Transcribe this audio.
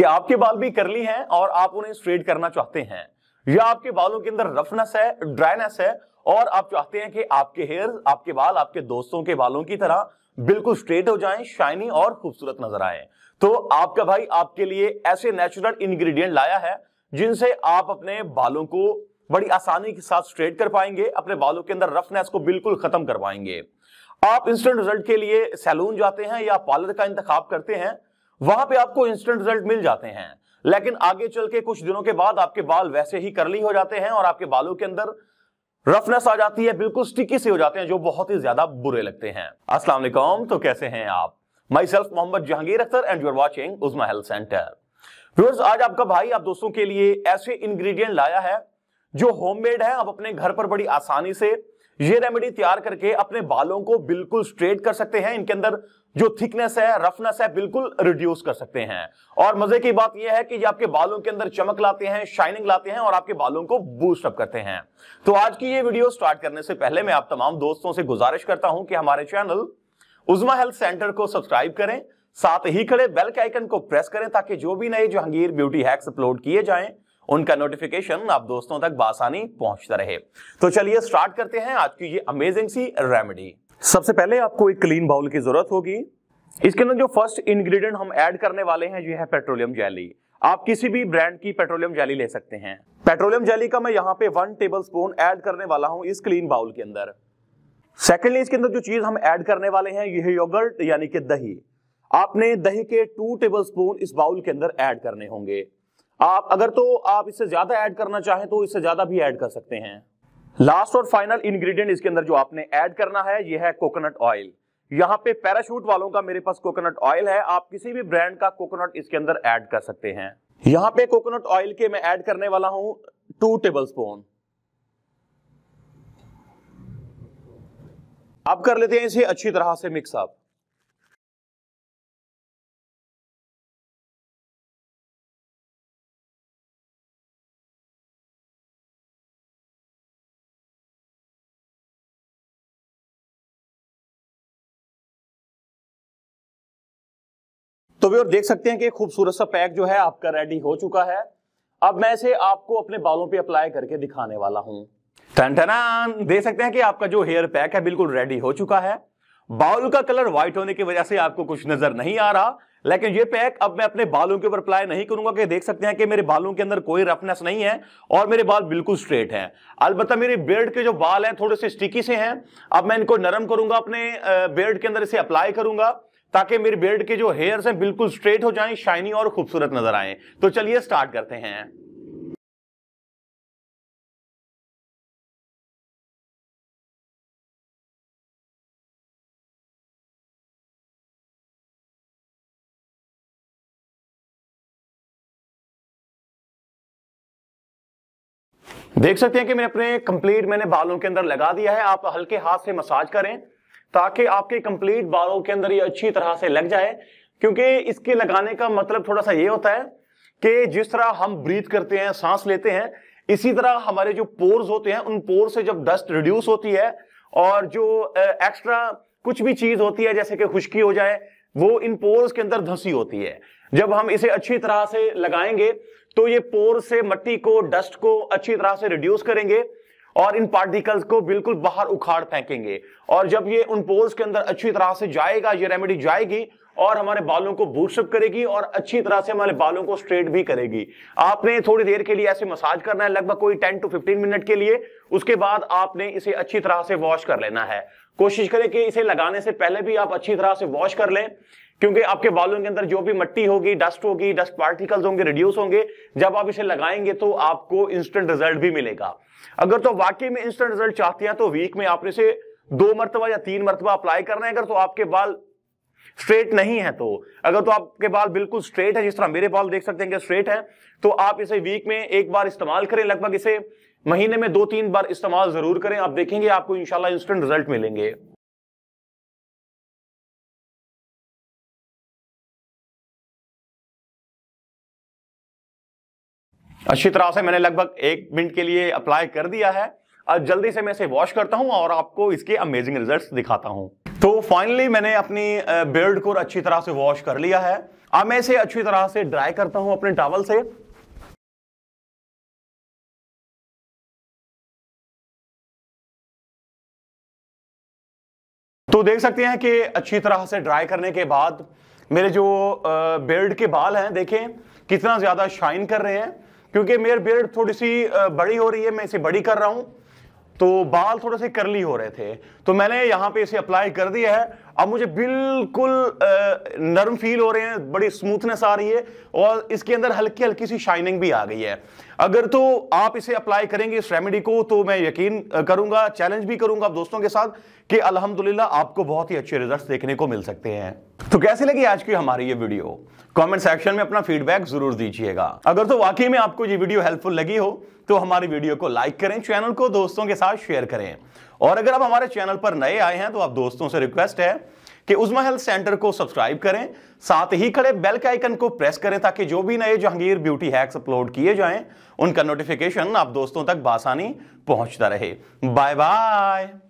कि आपके बाल भी करली हैं और आप उन्हें स्ट्रेट करना चाहते हैं या आपके बालों के अंदर रफनेस है ड्राइनेस है और आप चाहते हैं कि आपके हेयर आपके बाल आपके दोस्तों के बालों की तरह बिल्कुल स्ट्रेट हो जाएं शाइनी और खूबसूरत नजर आए तो आपका भाई आपके लिए ऐसे नेचुरल इंग्रेडिएंट लाया है जिनसे आप अपने बालों को बड़ी आसानी के साथ स्ट्रेट कर पाएंगे अपने बालों के अंदर रफनेस को बिल्कुल खत्म कर पाएंगे आप इंस्टेंट रिजल्ट के लिए सैलून जाते हैं या पार्लर का इंतखाब करते हैं वहां पे आपको इंस्टेंट रिजल्ट मिल जाते हैं लेकिन आगे चल के कुछ दिनों के बाद आपके बाल वैसे ही करली हो जाते हैं और आपके बालों के अंदर रफनेस आ जाती है बिल्कुल स्टिकी से हो जाते हैं जो बहुत ही ज्यादा बुरे लगते हैं अस्सलाम तो कैसे हैं आप myself Mohammad Jahangir Akhtar and you're watching Uzma health centre viewers आज आपका भाई आप दोस्तों के लिए ऐसे इंग्रेडिएंट लाया है जो होममेड है आप अपने घर पर बड़ी आसानी से ये रेमेडी तैयार करके अपने बालों को बिल्कुल स्ट्रेट कर सकते हैं इनके अंदर जो थिकनेस है रफनेस है बिल्कुल रिड्यूस कर सकते हैं और मजे की बात यह है कि ये आपके बालों के अंदर चमक लाते हैं शाइनिंग लाते हैं और आपके बालों को बूस्ट अप करते हैं तो आज की ये वीडियो स्टार्ट करने से पहले मैं आप तमाम दोस्तों से गुजारिश करता हूं कि हमारे चैनल उजमा हेल्थ सेंटर को सब्सक्राइब करें साथ ही खड़े बेल के आइकन को प्रेस करें ताकि जो भी नए जहांगीर ब्यूटी हैक्स अपलोड किए जाएं उनका नोटिफिकेशन आप दोस्तों तक बासानी पहुंचता रहे तो चलिए स्टार्ट करते हैं आज की ये अमेजिंग सी रेमेडी सबसे पहले आपको एक क्लीन बाउल की जरूरत होगी इसके अंदर जो फर्स्ट इंग्रेडिएंट हम ऐड करने वाले हैं ये है पेट्रोलियम जैली आप किसी भी ब्रांड की पेट्रोलियम जैली ले सकते हैं पेट्रोलियम जैली का मैं यहाँ पे वन टेबल स्पून ऐड करने वाला हूँ इस क्लीन बाउल के अंदर सेकेंडली इसके अंदर जो चीज हम ऐड करने वाले हैं यह योगर्ट यानी कि दही आपने दही के टू टेबल स्पून इस बाउल के अंदर ऐड करने होंगे आप अगर तो आप इससे ज्यादा ऐड करना चाहें तो इससे ज्यादा भी ऐड कर सकते हैं लास्ट और फाइनल इंग्रेडिएंट इसके अंदर जो आपने ऐड करना है यह है कोकोनट ऑयल यहां पे पैराशूट वालों का मेरे पास कोकोनट ऑयल है आप किसी भी ब्रांड का कोकोनट इसके अंदर ऐड कर सकते हैं यहां पे कोकोनट ऑयल के मैं ऐड करने वाला हूं टू टेबल स्पून अब कर लेते हैं इसे अच्छी तरह से मिक्सअप व्यूअर देख सकते हैं कि खूबसूरत सा पैक जो है आपका रेडी हो चुका है अब मैं इसे आपको अपने बालों पे अप्लाई करके दिखाने वाला हूं टन देख सकते हैं कि आपका जो हेयर पैक है बिल्कुल रेडी हो चुका है बाल का कलर व्हाइट होने की वजह से आपको कुछ नजर नहीं आ रहा लेकिन ये पैक अब मैं अपने बालों के ऊपर अप्लाई नहीं करूंगा कि देख सकते हैं कि मेरे बालों के अंदर कोई रफनेस नहीं है और मेरे बाल बिल्कुल स्ट्रेट हैं अलबत्त मेरे बेल्ट के जो बाल हैं थोड़े से स्टिकी से हैं अब मैं इनको नरम करूंगा अपने बेल्ट के अंदर इसे अप्लाई करूंगा ताकि मेरे बियर्ड के जो हेयर्स हैं बिल्कुल स्ट्रेट हो जाएं शाइनी और खूबसूरत नजर आए तो चलिए स्टार्ट करते हैं देख सकते हैं कि मैंने अपने कंप्लीट मैंने बालों के अंदर लगा दिया है आप हल्के हाथ से मसाज करें ताकि आपके कंप्लीट बालों के अंदर ये अच्छी तरह से लग जाए क्योंकि इसके लगाने का मतलब थोड़ा सा ये होता है कि जिस तरह हम ब्रीथ करते हैं सांस लेते हैं इसी तरह हमारे जो पोर्स होते हैं उन पोर से जब डस्ट रिड्यूस होती है और जो एक्स्ट्रा कुछ भी चीज होती है जैसे कि खुश्की हो जाए वो इन पोर्स के अंदर धंसी होती है जब हम इसे अच्छी तरह से लगाएंगे तो ये पोर से मट्टी को डस्ट को अच्छी तरह से रिड्यूस करेंगे और इन पार्टिकल्स को बिल्कुल बाहर उखाड़ फेंकेंगे और जब ये उन पोल्स के अंदर अच्छी तरह से जाएगा ये रेमेडी जाएगी और हमारे बालों को बूस्टअप करेगी और अच्छी तरह से हमारे बालों को स्ट्रेट भी करेगी आपने थोड़ी देर के लिए ऐसे मसाज करना है लगभग कोई 10 टू 15 मिनट के लिए उसके बाद आपने इसे अच्छी तरह से वॉश कर लेना है कोशिश करें कि इसे लगाने से पहले भी आप अच्छी तरह से वॉश कर लें क्योंकि आपके बालों के अंदर जो भी मट्टी होगी डस्ट होगी डस्ट पार्टिकल्स होंगे रिड्यूस होंगे जब आप इसे लगाएंगे तो आपको इंस्टेंट रिजल्ट भी मिलेगा अगर तो वाकई में इंस्टेंट रिजल्ट चाहते हैं तो वीक में आपने इसे दो मरतबा या तीन मरतबा अप्लाई करना है अगर तो आपके बाल स्ट्रेट नहीं है तो अगर तो आपके बाल बिल्कुल स्ट्रेट है जिस तरह मेरे बाल देख सकते हैं कि स्ट्रेट है तो आप इसे वीक में एक बार इस्तेमाल करें लगभग इसे महीने में दो तीन बार इस्तेमाल जरूर करें आप देखेंगे आपको इंशाल्लाह इंस्टेंट रिजल्ट मिलेंगे अच्छी तरह से मैंने लगभग एक मिनट के लिए अप्लाई कर दिया है अब जल्दी से मैं इसे वॉश करता हूं और आपको इसके अमेजिंग रिजल्ट दिखाता हूं तो फाइनली मैंने अपनी बेल्ट को अच्छी तरह से वॉश कर लिया है अब मैं इसे अच्छी तरह से ड्राई करता हूं अपने टावल से तो देख सकते हैं कि अच्छी तरह से ड्राई करने के बाद मेरे जो बेल्ट के बाल हैं देखें कितना ज़्यादा शाइन कर रहे हैं क्योंकि मेयर बियर्ड थोड़ी सी बड़ी हो रही है मैं इसे बड़ी कर रहा हूं तो बाल थोड़े से करली हो रहे थे तो मैंने यहां पे इसे अप्लाई कर दिया है अब मुझे बिल्कुल नरम फील हो रहे हैं बड़ी स्मूथनेस आ रही है और इसके अंदर हल्की हल्की सी शाइनिंग भी आ गई है अगर तो आप इसे अप्लाई करेंगे इस रेमेडी को तो मैं यकीन करूंगा चैलेंज भी करूंगा आप दोस्तों के साथ कि अल्हम्दुलिल्लाह आपको बहुत ही अच्छे रिजल्ट्स देखने को मिल सकते हैं तो कैसे लगी आज की हमारी ये वीडियो कमेंट सेक्शन में अपना फीडबैक जरूर दीजिएगा अगर तो वाकई में आपको ये वीडियो हेल्पफुल लगी हो तो हमारी वीडियो को लाइक करें चैनल को दोस्तों के साथ शेयर करें और अगर आप हमारे चैनल पर नए आए हैं तो आप दोस्तों से रिक्वेस्ट है कि उजमा हेल्थ सेंटर को सब्सक्राइब करें साथ ही खड़े बेल के आइकन को प्रेस करें ताकि जो भी नए जहांगीर ब्यूटी हैक्स अपलोड किए जाएं उनका नोटिफिकेशन आप दोस्तों तक बासानी पहुंचता रहे बाय बाय